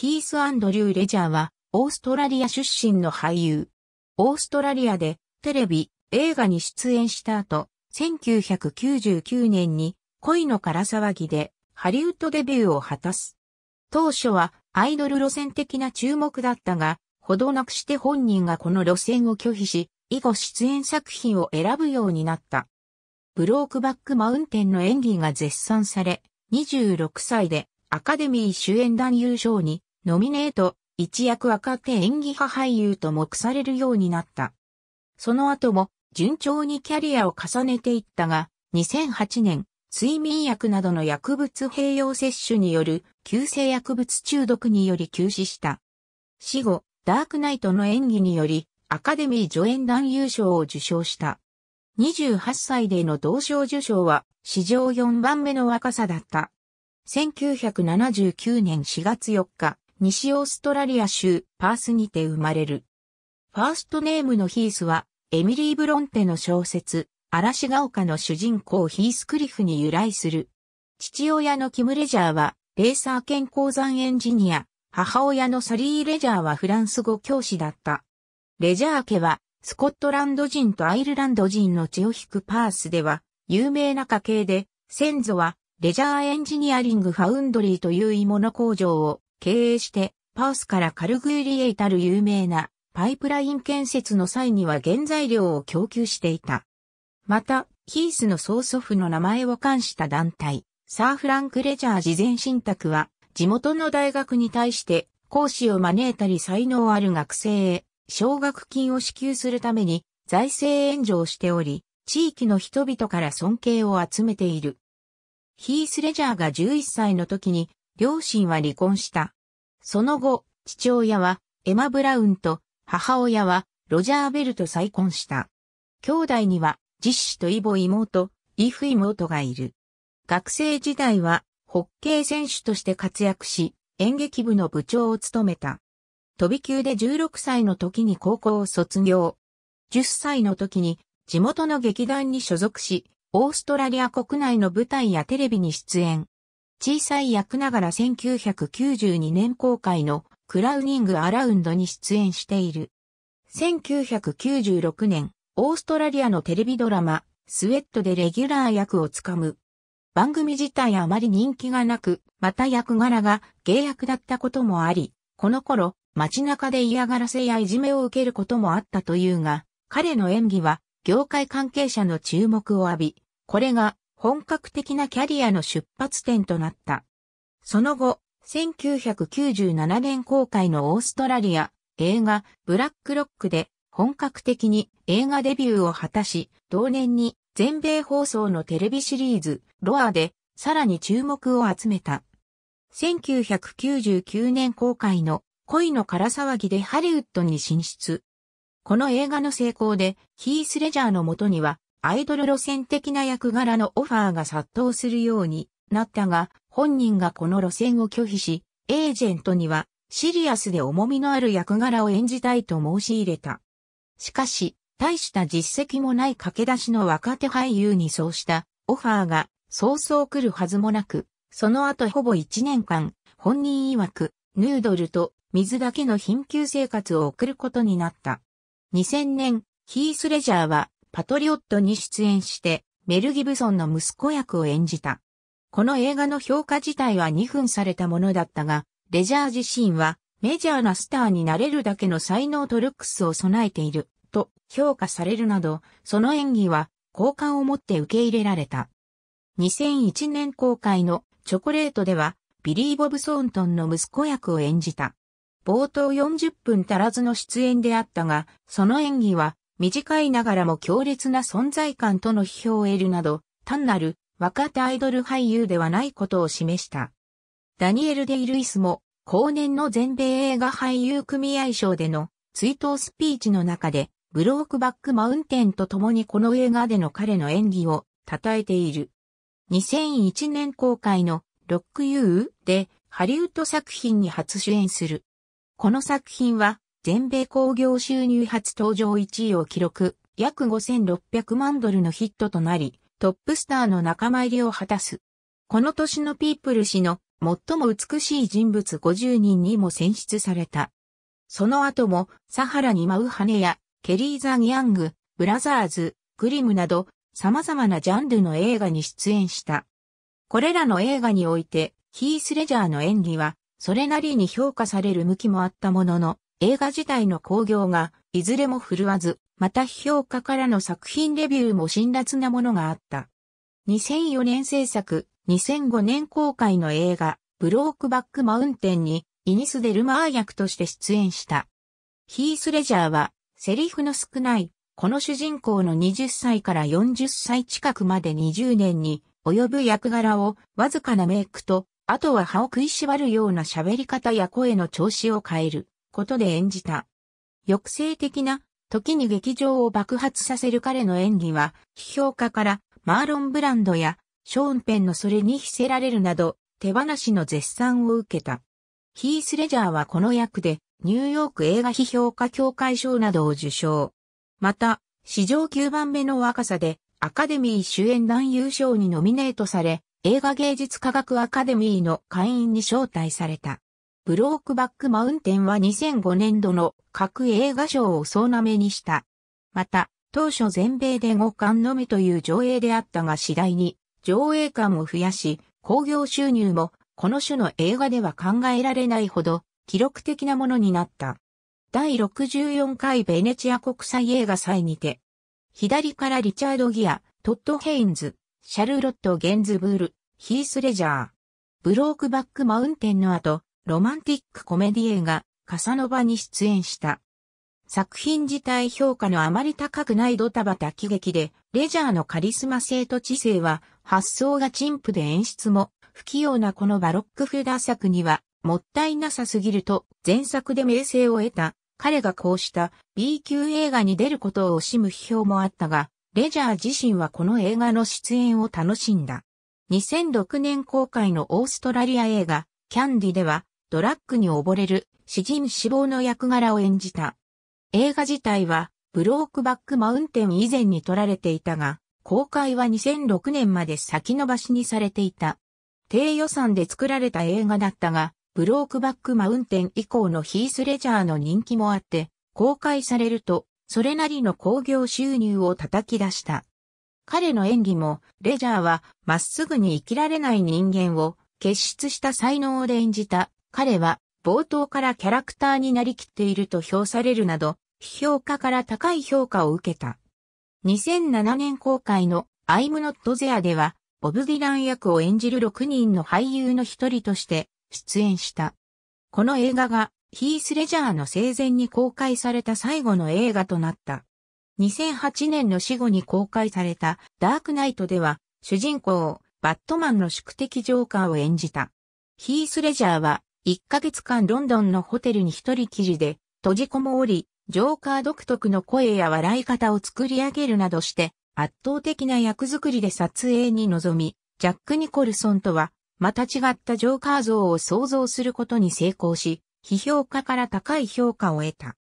ヒース・アンドリュー・レジャーは、オーストラリア出身の俳優。オーストラリアで、テレビ、映画に出演した後、1999年に、恋の空騒ぎで、ハリウッドデビューを果たす。当初は、アイドル路線的な注目だったが、ほどなくして本人がこの路線を拒否し、以後出演作品を選ぶようになった。ブロークバックマウンテンの演技が絶賛され、26歳でアカデミー主演男優賞にノミネート、一躍若手演技派俳優と目されるようになった。その後も順調にキャリアを重ねていったが、2008年、睡眠薬などの薬物併用摂取による急性薬物中毒により休止した。死後、ダークナイトの演技により、アカデミー助演男優賞を受賞した。28歳での同賞受賞は、史上4番目の若さだった。1979年4月4日、西オーストラリア州パースにて生まれる。ファーストネームのヒースは、エミリー・ブロンテの小説、嵐が丘の主人公ヒースクリフに由来する。父親のキム・レジャーは、レーサー兼鉱山エンジニア、母親のサリー・レジャーはフランス語教師だった。レジャー家は、スコットランド人とアイルランド人の血を引くパースでは、有名な家系で、先祖は、レジャーエンジニアリングファウンドリーという鋳物工場を経営して、パースからカルグーリイたる有名なパイプライン建設の際には原材料を供給していた。また、ヒースの曽祖父の名前を冠した団体、サーフランクレジャー事前信託は、地元の大学に対して講師を招いたり才能ある学生へ奨学金を支給するために財政援助をしており、地域の人々から尊敬を集めている。ヒース・レジャーが11歳の時に両親は離婚した。その後、父親はエマ・ブラウンと母親はロジャー・ベルと再婚した。兄弟には実子とイボ妹、イフ妹がいる。学生時代はホッケー選手として活躍し、演劇部の部長を務めた。飛び級で16歳の時に高校を卒業。10歳の時に地元の劇団に所属し、オーストラリア国内の舞台やテレビに出演。小さい役ながら1992年公開のクラウニングアラウンドに出演している。1996年、オーストラリアのテレビドラマ、スウェットでレギュラー役をつかむ。番組自体あまり人気がなく、また役柄が芸役だったこともあり、この頃、街中で嫌がらせやいじめを受けることもあったというが、彼の演技は業界関係者の注目を浴び、これが本格的なキャリアの出発点となった。その後、1997年公開のオーストラリア映画ブラックロックで本格的に映画デビューを果たし、同年に全米放送のテレビシリーズロアでさらに注目を集めた。1999年公開の恋の空騒ぎでハリウッドに進出。この映画の成功でヒース・レジャーのもとにはアイドル路線的な役柄のオファーが殺到するようになったが、本人がこの路線を拒否し、エージェントにはシリアスで重みのある役柄を演じたいと申し入れた。しかし、大した実績もない駆け出しの若手俳優にそうしたオファーが早々来るはずもなく、その後ほぼ1年間、本人曰く、ヌードルと水だけの貧窮生活を送ることになった。2000年、ヒースレジャーはパトリオットに出演して、メル・ギブソンの息子役を演じた。この映画の評価自体は2分されたものだったが、レジャー自身は、メジャーなスターになれるだけの才能とルックスを備えている、と評価されるなど、その演技は、好感を持って受け入れられた。2001年公開のチョコレートでは、ビリー・ボブ・ソントンの息子役を演じた。冒頭40分足らずの出演であったが、その演技は短いながらも強烈な存在感との批評を得るなど、単なる若手アイドル俳優ではないことを示した。ダニエル・デイ・ルイスも、後年の全米映画俳優組合賞での追悼スピーチの中で、ブロークバック・マウンテンと共にこの映画での彼の演技を称えている。2001年公開のロック・ユーでハリウッド作品に初主演する。この作品は全米興行収入初登場1位を記録、約5600万ドルのヒットとなり、トップスターの仲間入りを果たす。この年のピープル氏の最も美しい人物50人にも選出された。その後も、サハラに舞う羽や、ケリー・ザ・ギャング、ブラザーズ、グリムなど、様々なジャンルの映画に出演した。これらの映画において、ヒース・レジャーの演技は、それなりに評価される向きもあったものの、映画自体の興行がいずれも振るわず、また批評家からの作品レビューも辛辣なものがあった。2004年制作、2005年公開の映画、ブロークバックマウンテンにイニス・デルマー役として出演した。ヒース・レジャーは、セリフの少ない、この主人公の20歳から40歳近くまで20年に及ぶ役柄をわずかなメイクと、あとは歯を食いしばるような喋り方や声の調子を変える。ことで演じた。抑制的な、時に劇場を爆発させる彼の演技は、批評家からマーロン・ブランドやショーン・ペンのそれに着せられるなど、手放しの絶賛を受けた。ヒース・レジャーはこの役で、ニューヨーク映画批評家協会賞などを受賞。また、史上9番目の若さで、アカデミー主演男優賞にノミネートされ、映画芸術科学アカデミーの会員に招待された。ブロークバックマウンテンは2005年度の各映画賞を総なめにした。また、当初全米で5巻のみという上映であったが次第に上映館を増やし、興行収入もこの種の映画では考えられないほど記録的なものになった。第64回ベネチア国際映画祭にて、左からリチャード・ギア、トッド・ヘインズ、シャルロット・ゲンズブール、ヒース・レジャー、ブロークバック・マウンテンの後、ロマンティックコメディ映画、カサノバに出演した。作品自体評価のあまり高くないドタバタ喜劇で、レジャーのカリスマ性と知性は、発想が陳腐で演出も、不器用なこのバロックフェダー作には、もったいなさすぎると、前作で名声を得た、彼がこうした B 級映画に出ることを惜しむ批評もあったが、レジャー自身はこの映画の出演を楽しんだ。2006年公開のオーストラリア映画、キャンディでは、ドラッグに溺れる詩人死亡の役柄を演じた。映画自体は、ブロークバックマウンテン以前に撮られていたが、公開は2006年まで先延ばしにされていた。低予算で作られた映画だったが、ブロークバックマウンテン以降のヒースレジャーの人気もあって、公開されると、それなりの興行収入を叩き出した。彼の演技も、レジャーは、まっすぐに生きられない人間を、結出した才能で演じた彼は冒頭からキャラクターになりきっていると評されるなど、批評家から高い評価を受けた。2007年公開の I'm Not There では、ボブ・ディラン役を演じる6人の俳優の一人として出演した。この映画がヒース・レジャーの生前に公開された最後の映画となった。2008年の死後に公開されたダークナイトでは主人公バットマンの宿敵ジョーカーを演じた。ヒース・レジャーは1ヶ月間ロンドンのホテルに一人記事で閉じこもおり、ジョーカー独特の声や笑い方を作り上げるなどして圧倒的な役作りで撮影に臨み、ジャック・ニコルソンとはまた違ったジョーカー像を想像することに成功し、批評家から高い評価を得た。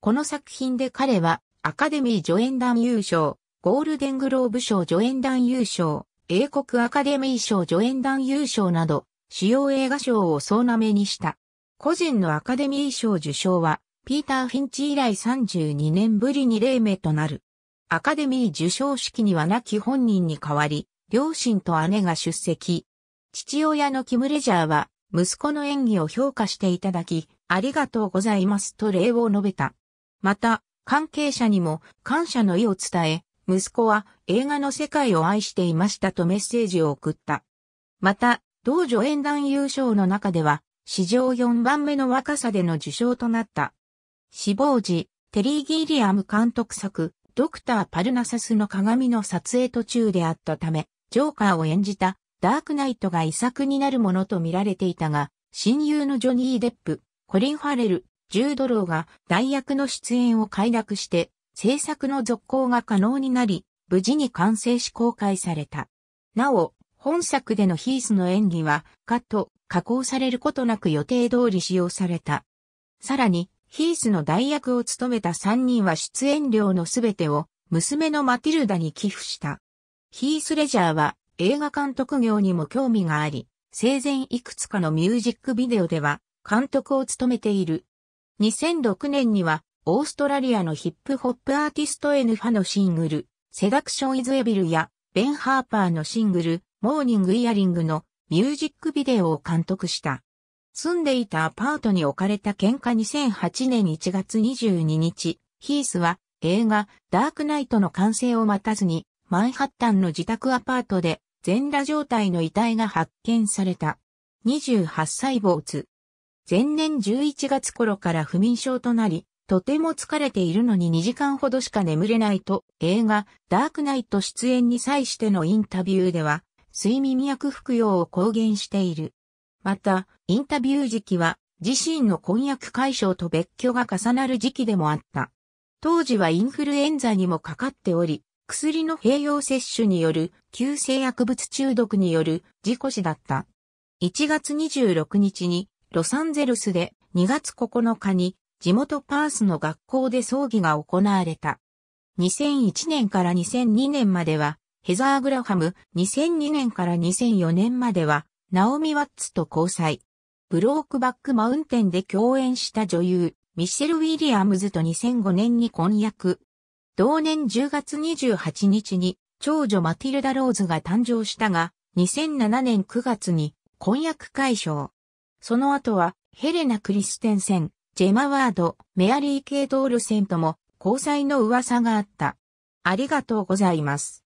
この作品で彼はアカデミー助演団優勝、ゴールデングローブ賞助演団優勝、英国アカデミー賞助演団優勝など主要映画賞を総なめにした。個人のアカデミー賞受賞は、ピーター・フィンチ以来32年ぶりに例名となる。アカデミー受賞式には亡き本人に代わり、両親と姉が出席。父親のキム・レジャーは、息子の演技を評価していただき、ありがとうございますと礼を述べた。また、関係者にも感謝の意を伝え、息子は映画の世界を愛していましたとメッセージを送った。また、同助演団優勝の中では、史上4番目の若さでの受賞となった。死亡時、テリー・ギリアム監督作、ドクター・パルナサスの鏡の撮影途中であったため、ジョーカーを演じたダークナイトが遺作になるものと見られていたが、親友のジョニー・デップ、コリン・ファレル、ジュード・ローが代役の出演を快諾して、制作の続行が可能になり、無事に完成し公開された。なお、本作でのヒースの演技は、カット、加工されることなく予定通り使用された。さらに、ヒースの代役を務めた3人は出演料のすべてを娘のマティルダに寄付した。ヒース・レジャーは映画監督業にも興味があり、生前いくつかのミュージックビデオでは監督を務めている。2006年にはオーストラリアのヒップホップアーティスト N ファのシングル、セダクション・イズ・エビルやベン・ハーパーのシングル、モーニングイヤリングのミュージックビデオを監督した。住んでいたアパートに置かれた喧嘩2008年1月22日、ヒースは映画ダークナイトの完成を待たずにマンハッタンの自宅アパートで全裸状態の遺体が発見された。28歳主。前年11月頃から不眠症となり、とても疲れているのに2時間ほどしか眠れないと映画ダークナイト出演に際してのインタビューでは睡眠薬服用を公言している。また、インタビュー時期は自身の婚約解消と別居が重なる時期でもあった。当時はインフルエンザにもかかっており、薬の併用摂取による急性薬物中毒による事故死だった。1月26日にロサンゼルスで2月9日に地元パースの学校で葬儀が行われた。2001年から2002年まではヘザー・グラハム、2002年から2004年までは、ナオミ・ワッツと交際。ブロークバック・マウンテンで共演した女優、ミシェル・ウィリアムズと2005年に婚約。同年10月28日に、長女マティルダ・ローズが誕生したが、2007年9月に婚約解消。その後は、ヘレナ・クリステンセン、ジェマ・ワード、メアリー・ケイトールセンとも交際の噂があった。ありがとうございます。